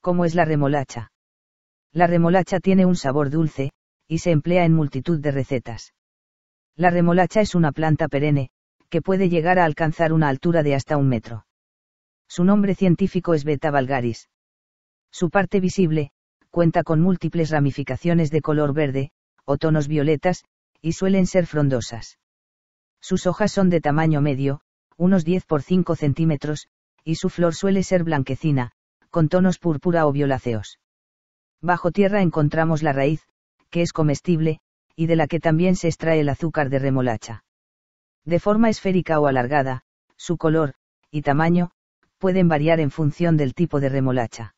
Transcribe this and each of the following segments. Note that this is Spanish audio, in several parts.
como es la remolacha. La remolacha tiene un sabor dulce, y se emplea en multitud de recetas. La remolacha es una planta perenne, que puede llegar a alcanzar una altura de hasta un metro. Su nombre científico es Beta valgaris. Su parte visible, cuenta con múltiples ramificaciones de color verde, o tonos violetas, y suelen ser frondosas. Sus hojas son de tamaño medio, unos 10 por 5 centímetros, y su flor suele ser blanquecina, con tonos púrpura o violáceos. Bajo tierra encontramos la raíz, que es comestible, y de la que también se extrae el azúcar de remolacha. De forma esférica o alargada, su color, y tamaño, pueden variar en función del tipo de remolacha.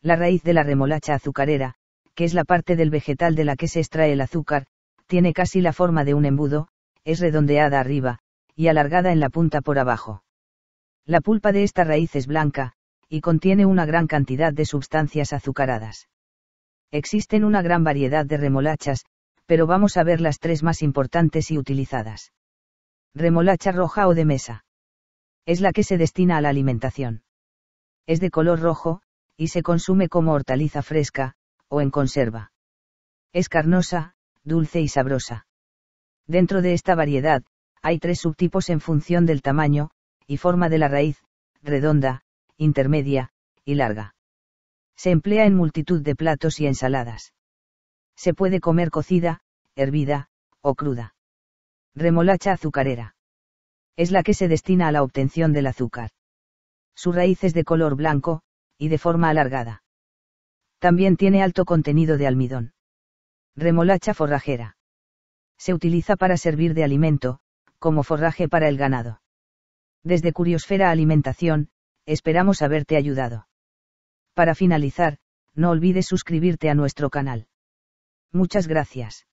La raíz de la remolacha azucarera, que es la parte del vegetal de la que se extrae el azúcar, tiene casi la forma de un embudo, es redondeada arriba, y alargada en la punta por abajo. La pulpa de esta raíz es blanca, y contiene una gran cantidad de sustancias azucaradas. Existen una gran variedad de remolachas, pero vamos a ver las tres más importantes y utilizadas. Remolacha roja o de mesa. Es la que se destina a la alimentación. Es de color rojo, y se consume como hortaliza fresca, o en conserva. Es carnosa, dulce y sabrosa. Dentro de esta variedad, hay tres subtipos en función del tamaño, y forma de la raíz, redonda, intermedia, y larga. Se emplea en multitud de platos y ensaladas. Se puede comer cocida, hervida, o cruda. Remolacha azucarera. Es la que se destina a la obtención del azúcar. Su raíz es de color blanco, y de forma alargada. También tiene alto contenido de almidón. Remolacha forrajera. Se utiliza para servir de alimento, como forraje para el ganado. Desde Curiosfera Alimentación, esperamos haberte ayudado. Para finalizar, no olvides suscribirte a nuestro canal. Muchas gracias.